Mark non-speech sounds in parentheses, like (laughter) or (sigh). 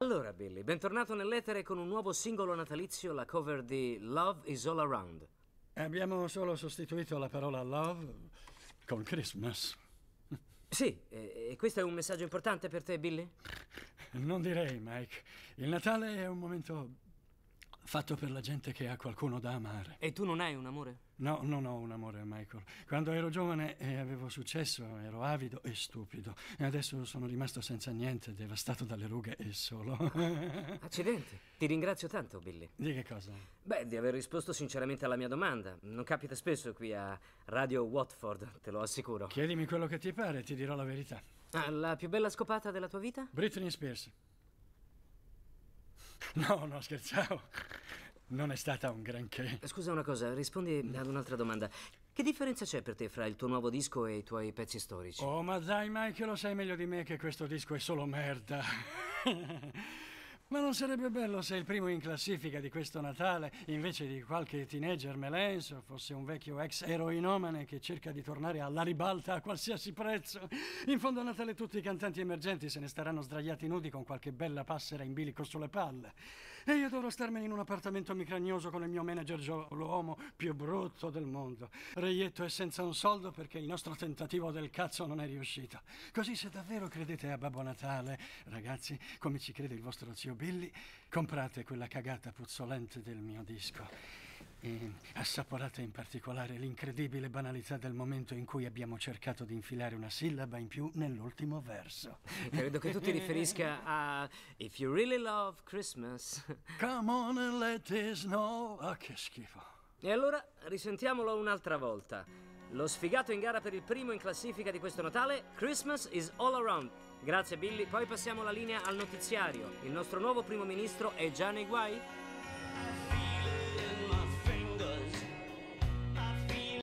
Allora Billy, bentornato nell'etere con un nuovo singolo natalizio, la cover di Love is All Around. Abbiamo solo sostituito la parola love con Christmas. Sì, e, questo è un messaggio importante per te, Billy? Non direi, Mike. Il Natale è un momento Fatto per la gente che ha qualcuno da amare. E tu non hai un amore? No, non ho un amore, Michael. Quando ero giovane e eh, avevo successo, ero avido e stupido. E adesso sono rimasto senza niente, devastato dalle rughe e solo. (laughs) Accidente. Ti ringrazio tanto, Billy. Di che cosa? Beh, di aver risposto sinceramente alla mia domanda. Non capita spesso qui a Radio Watford, te lo assicuro. Chiedimi quello che ti pare, ti dirò la verità. Ah, la più bella scopata della tua vita? Britney Spears. No, no, scherzavo. Non è stata un granché. Scusa una cosa, rispondi ad un'altra domanda. Che differenza c'è per te fra il tuo nuovo disco e i tuoi pezzi storici? Oh, ma dai, Michael, lo sai meglio di me che questo disco è solo merda. (laughs) ma non sarebbe bello se il primo in classifica di questo Natale, invece di qualche teenager melenso, fosse un vecchio ex eroinomane che cerca di tornare alla ribalta a qualsiasi prezzo. In fondo a Natale tutti i cantanti emergenti se ne staranno sdraiati nudi con qualche bella passera in bilico sulle palle. E io dovrò starmene in un appartamento micragnoso con il mio manager Joe, l'uomo più brutto del mondo. Reietto è senza un soldo perché il nostro tentativo del cazzo non è riuscito. Così se davvero credete a Babbo Natale, ragazzi, come ci crede il vostro zio Billy, comprate quella cagata puzzolente del mio disco e assaporata in particolare l'incredibile banalità del momento in cui abbiamo cercato di infilare una sillaba in più nell'ultimo verso. Credo che tu ti riferisca a If you really love Christmas. Come on and let it snow. Ah, che schifo. E allora risentiamolo un'altra volta. Lo sfigato in gara per il primo in classifica di questo Natale, Christmas is all around. Grazie Billy, poi passiamo la linea al notiziario. Il nostro nuovo primo ministro è già nei guai?